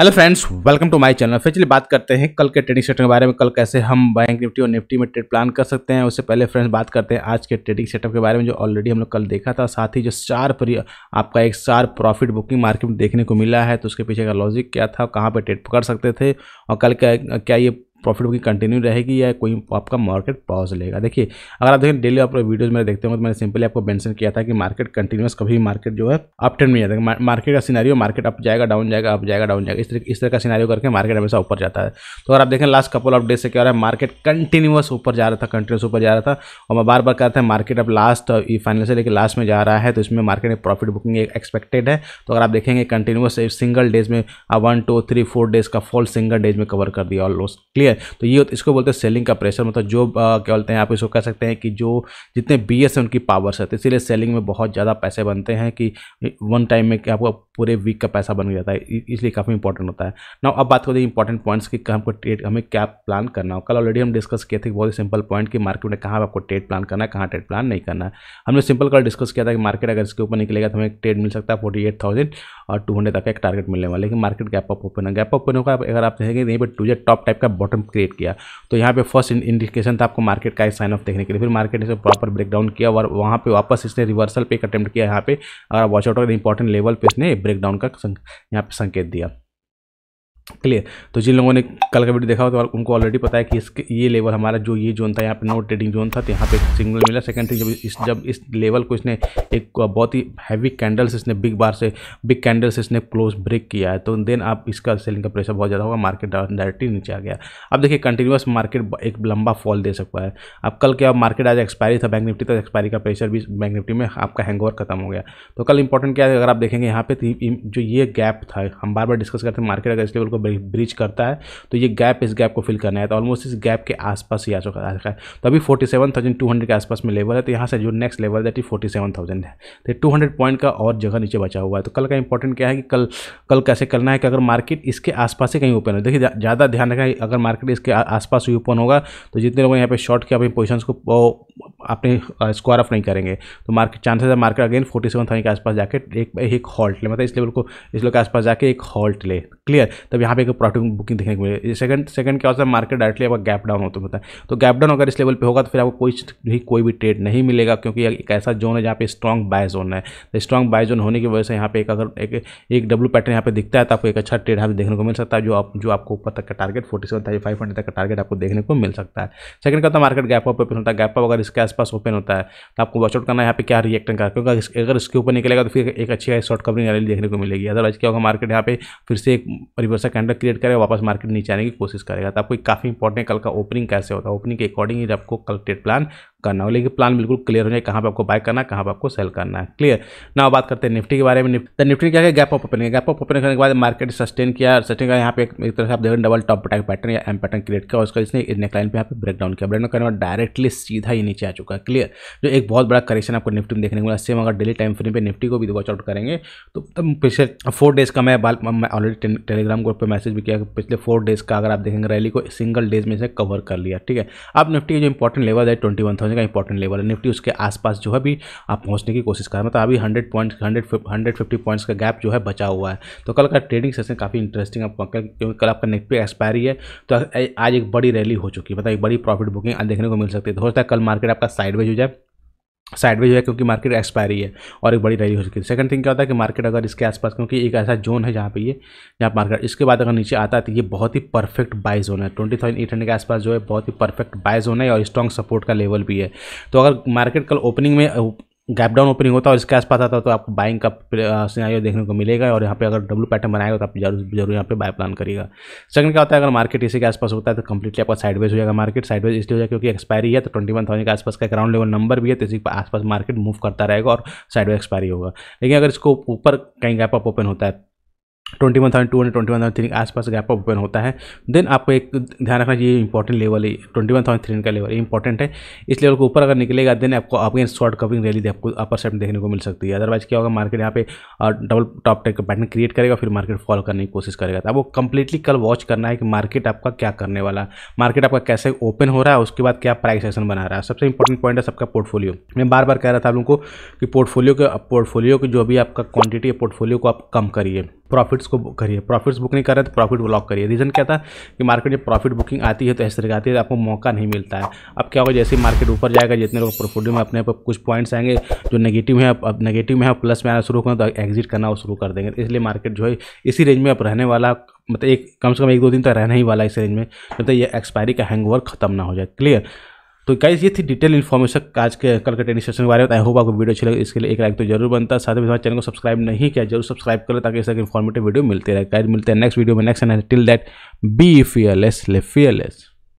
hello friends welcome to my channel फिर चलिए बात करते हैं कल के ट्रेडिंग सेटअप के बारे में कल कैसे हम बैंक निफ्टी और निफ्टी में ट्रेड प्लान कर सकते हैं उससे पहले फ्रेंड्स बात करते हैं आज के ट्रेडिंग सेटअप के बारे में जो ऑलरेडी हम लोग कल देखा था साथ ही जो पर आपका एक चार प्रॉफिट बुकिंग मार्केट में देखने को मिला है तो उसके पीछे का लॉजिक क्या था कहाँ पर ट्रेड पकड़ सकते थे और कल क्या क्या ये प्रॉफिट बुकिंग कंटिन्यू रहेगी या कोई आपका मार्केट पॉज लेगा देखिए अगर आप देखें डेली आप वीडियोज में देखते हो तो मैंने सिंपली आपको मेंशन किया था कि मार्केट कंटिन्यूस कभी मार्केट जो है अप ट्रेंड में जाता है मार्केट का सिनारियो मार्केट अप जाएगा डाउन जाएगा अप जाएगा डाउन जाएगा इस तरह इस तरह का सिनारियो करके मार्केट हमेशा ऊपर जाता है तो अगर आप देखें लास्ट कपल ऑफ डेज से क्या हो रहा है मार्केट कंटिन्यूस ऊपर जा रहा था कंटिन्यूस ऊपर जा रहा था और मैं बार बार कहता है मार्केट अब लास्ट फाइनल uh, से लेकर लास्ट में जा रहा है तो इसमें मार्केट में प्रॉफिट बुकिंग एक्सपेक्टेड है तो अगर आप देखेंगे कंटिन्यूस सिंगल डेज में one two three four days का फॉल सिंगल डेज में कवर कर दिया और क्लियर है तो ये इसको बोलते हैं सेलिंग का प्रेशर मतलब जो क्या बोलते हैं आप इसको कह सकते हैं कि जो जितने बी एस हैं उनकी पावर है इसीलिए सेलिंग में बहुत ज़्यादा पैसे बनते हैं कि वन टाइम में आपको पूरे वीक का पैसा बन जाता है इसलिए काफ़ी इंपॉर्टेंट होता है ना अब बात करते हैं इंपॉर्टेंट पॉइंट्स की हमको ट्रेड हमें क्या प्लान करना हो कल ऑलरेडी हम डिस्कस किए थे बहुत ही सिंपल पॉइंट कि मार्केट में कहाँ आपको ट्रेड प्लान करना है कहाँ ट्रेड प्लान नहीं करना है हमने सिंपल कल डिस्कस किया था कि मार्केट अगर इसके ऊपर निकलेगा तो हमें ट्रेड मिल सकता है फोर्टी एट थाउजेंड और टू हंड्रेड तक एक टारगेट मिलने वाला लेकिन मार्केट गैप अप ओपन है गैप अप ओपन होगा अगर आप देखेंगे यहीं पर टू जे टॉप टाइप का बॉटम पैटर्न क्रिएट किया तो यहाँ पे फर्स्ट इंडिकेशन था आपको मार्केट का एक साइन ऑफ देखने के लिए फिर मार्केट ने प्रॉपर ब्रेकडाउन किया और वहाँ पे वापस इसने रिवर्सल पे एक अटेम्प्ट किया यहाँ पे और वॉचआउट इंपॉर्टेंट लेवल पे इसने ब्रेकडाउन का यहाँ पे संकेत दिया क्लियर तो जिन लोगों ने कल का वीडियो देखा हो तो उनको ऑलरेडी पता है कि इसके ये लेवल हमारा जो ये जोन था यहाँ पे नो ट्रेडिंग जोन था तो यहाँ पे सिग्नल मिला सेकंड थिंग जब इस जब इस लेवल को इसने एक बहुत ही हैवी कैंडल्स इसने बिग बार से बिग कैंडल से इसने क्लोज ब्रेक किया है तो देन आप इसका सेलिंग का प्रेशर बहुत ज़्यादा होगा मार्केट डायरेक्टली नीचे आ गया अब देखिए कंटिन्यूस मार्केट एक लंबा फॉल दे सकता है अब कल क्या मार्केट आज एक्सपायरी था बैंक निफ्टी तक एक्सपायरी का प्रेशर भी बैंक निफ्टी में आपका हैंग खत्म हो गया तो कल इंपॉर्टेंट क्या है अगर आप देखेंगे यहाँ पे तो जो ये गैप था हम बार बार डिस्कस करते हैं मार्केट अगर इस लेवल को ब्रिज करता है तो ये गैप इस गैप को फिल करना है तो ऑलमोस्ट इस गैप के आसपास ही आ चुका है तो अभी forty seven thousand two hundred के आसपास में लेवल है तो यहाँ से जो नेक्स्ट लेवल है फोर्टी सेवन थाउजेंड है तो टू हंड्रेड पॉइंट का और जगह नीचे बचा हुआ है तो कल का इंपॉर्टेंट क्या है कि कल कल कैसे करना है कि अगर मार्केट इसके आसपास ही कहीं ओपन है देखिए ज़्यादा ध्यान रखें अगर मार्केट इसके आसपास ही ओपन होगा तो जितने लोगों ने यहाँ पे शॉर्ट किया अपनी पोजिशन को अपने स्क्वायर ऑफ नहीं करेंगे तो मार्केट चांसेस है market again forty seven thousand के आसपास जाके एक एक हॉल्ट ले मतलब इस लेवल को इस लेवल के आसपास जाके एक हॉल्ट ले क्लियर तब यहाँ पे एक प्रॉफिट बुकिंग देखने को मिले सेकंड सेकंड क्या होता है मार्केट डायरेक्टली अगर गैप डाउन होता है तो गैप डाउन अगर इस लेवल पर होगा तो फिर आपको कोई भी कोई भी ट्रेड नहीं मिलेगा क्योंकि एक ऐसा जोन है जहाँ पे स्ट्रॉन्ग बाय जोन है तो स्ट्रॉन्ग बाय जोन होने की वजह से यहाँ पे एक अगर एक एक डब्ल्यू पैटर्न यहाँ पे दिखता है तो आपको एक अच्छा ट्रेड यहाँ पे देखने को मिल सकता है जो आप जो आपको ऊपर तक का target forty seven thousand five hundred तक का टारगेट आपको देखने को मिल सकता है सेकंड का होता है मार्केट गैप अप पर होता है गैप अप अगर इसके आसपास ओपन होता है तो आपको वॉचआउट करना है यहाँ पे क्या रिएक्टन का क्योंकि अगर इसके ऊपर निकलेगा तो फिर एक अच्छी शॉर्ट कवरिंग रैली देखने को मिलेगी अदरवाइज क्या होगा मार्केट यहाँ पे फिर से एक रिवर्सा कैंडल क्रिएट करेगा वापस मार्केट नीचे आने की कोशिश करेगा तो आपको काफ़ी इंपॉर्टेंट कल का ओपनिंग कैसे होता है ओपनिंग के अकॉर्डिंग आपको कल ट्रेड प्लान करना हो लेकिन प्लान बिल्कुल क्लियर हो जाए कहाँ पर आपको बाय करना है कहाँ पर आपको सेल करना है क्लियर ना बात करते हैं निफ्टी के बारे में निफ्टी निफ्टी क्या है gap off open gap off open करने के बाद मार्केट सस्टेन किया सस्टेन किया यहाँ पे एक तरह से आप देख डबल टॉप टाइप पैटर्न या एम पैटर्न क्रिएट किया और उसका इसने नेकलाइन पे यहाँ पे ब्रेकडाउन किया ब्रेकडाउन करने के बाद डायरेक्टली सीधा ही नीचे नीचे आ चुका है क्लियर जो एक बहुत बड़ा करेक्शन आपको निफ्टी में देखने को मिला सेम अगर डेली टाइम फ्रेम पे निफ्टी को भी वॉच आउट करेंगे तो पिछले फोर डेज का मैं बाल मैं ऑलरेडी टेलीग्राम ग्रुप पर मैसेज भी किया पिछले फोर डेज का अगर आप देखेंगे रैली को सिंगल डेज में से कवर कर लिया ठीक है अब निफ्टी का जो इंपॉर्टेंट लेवल है ट्वेंटी वन थाउजेंड का इंपॉर्टेंट लेवल है निफ्टी उसके आसपास जो है भी आप पहुंचने की कोशिश कर रहे हैं मतलब अभी hundred point hundred hundred fifty points का गैप जो है बचा हुआ है तो कल का ट्रेडिंग सेशन काफ़ी इंटरेस्टिंग आपको क्योंकि कल आपका निफ्टी एक्सपायरी है तो आज एक बड़ी रैली हो चुकी है मतलब एक बड़ी प्रॉफिट बुकिंग देखने को मिल सकती है तो हो सकता है कल मार्केट मार्केट आपका साइडवेज हो जाए साइडवेज जाए क्योंकि मार्केट एक्सपायरी है और एक बड़ी रैली हो सकती है सेकंड थिंग क्या होता है कि मार्केट अगर इसके आसपास क्योंकि एक ऐसा जोन है जहाँ पे ये जहाँ मार्केट इसके बाद अगर नीचे आता है तो ये बहुत ही परफेक्ट बाय जोन है ट्वेंटी थाउजेंड एट हंड्रेड के आसपास जो है बहुत ही परफेक्ट बाय जोन है और स्ट्रॉन्ग सपोर्ट का लेवल भी है तो अगर मार्केट कल ओपनिंग में गैप डाउन ओपनिंग होता है और इसके आसपास आता तो आपको बाइंग का सिनारी देखने को मिलेगा और यहाँ पे अगर डब्लू पैटर्न बनाएगा तो आप जरूर जरूर यहाँ पे बाय प्लान करिएगा सेकंड क्या होता है अगर मार्केट इसी के आसपास होता है तो कंप्लीटली आपका साइडवेज हो जाएगा मार्केट साइडवेज इसलिए हो जाएगा क्योंकि एक्सपायरी है तो ट्वेंटी वन थाउजेंड के आसपास का ग्राउंड लेवल नंबर भी है तो इसी आसपास मार्केट मूव करता रहेगा और साइडवेज एक्सपायरी होगा लेकिन अगर इसको ऊपर कहीं गैप अप ओपन होता है twenty one thousand two hundred twenty one thousand three के आसपास गैप ओपन होता है देन आपको एक ध्यान रखना चाहिए इंपॉर्टेंट लेवल है ट्वेंटी वन थाउजेंड थ्री का लेवल इंपॉर्टेंट है इस लेवल के ऊपर अगर निकलेगा देन आपको आपके शॉर्ट कवरिंग रैली आपको अपर सेट देखने को मिल सकती है अदरवाइज क्या होगा मार्केट यहाँ पे डबल टॉप टेक का पैटर्न क्रिएट करेगा फिर मार्केट फॉलो करने की कोशिश करेगा तो आपको कंप्लीटली कल वॉच करना है कि मार्केट आपका क्या करने वाला मार्केट आपका कैसे ओपन हो रहा है उसके बाद क्या प्राइस एक्शन बना रहा है सबसे इंपॉर्टेंट पॉइंट है सबका पोर्टफोलियो मैं बार बार कह रहा था आप लोगों को कि पोर्टफोलियो के पोर्टफोलियो की जो भी आपका क्वांटिटी है पोर्टफोलियो को आप कम करिए प्रॉफिट्स को बुक करिए प्रॉफिट्स बुक नहीं कर रहे तो प्रॉफिट ब्लॉक करिए रीज़न क्या था कि मार्केट जब प्रॉफिट बुकिंग आती है तो ऐसे तरीके आती है तो आपको मौका नहीं मिलता है अब क्या होगा जैसे मार्केट ऊपर जाएगा जितने लोग पोर्टफोलियो में अपने कुछ पॉइंट्स आएंगे जो नेगेटिव है अब नेगेटिव में प्लस में आना शुरू करें तो एग्जिट करना शुरू कर देंगे इसलिए मार्केट जो है इसी रेंज में अब रहने वाला मतलब एक कम से कम एक दो दिन तक रहने ही वाला इस रेंज में मतलब ये एक्सपायरी का हैंग खत्म ना हो जाए क्लियर तो गाइज ये थी डिटेल इन्फॉर्मेशन आज के कल के टेनिस सेशन के बारे में आई होप आपको वीडियो अच्छी लगे इसके लिए एक लाइक तो जरूर बनता है साथ ही हमारे चैनल को सब्सक्राइब नहीं किया जरूर सब्सक्राइब करें ताकि ऐसा इन्फॉर्मेटिव वीडियो मिलते रहे गाइज मिलते हैं नेक्स्ट वीडियो में next and till that be fearless ले फियरलेस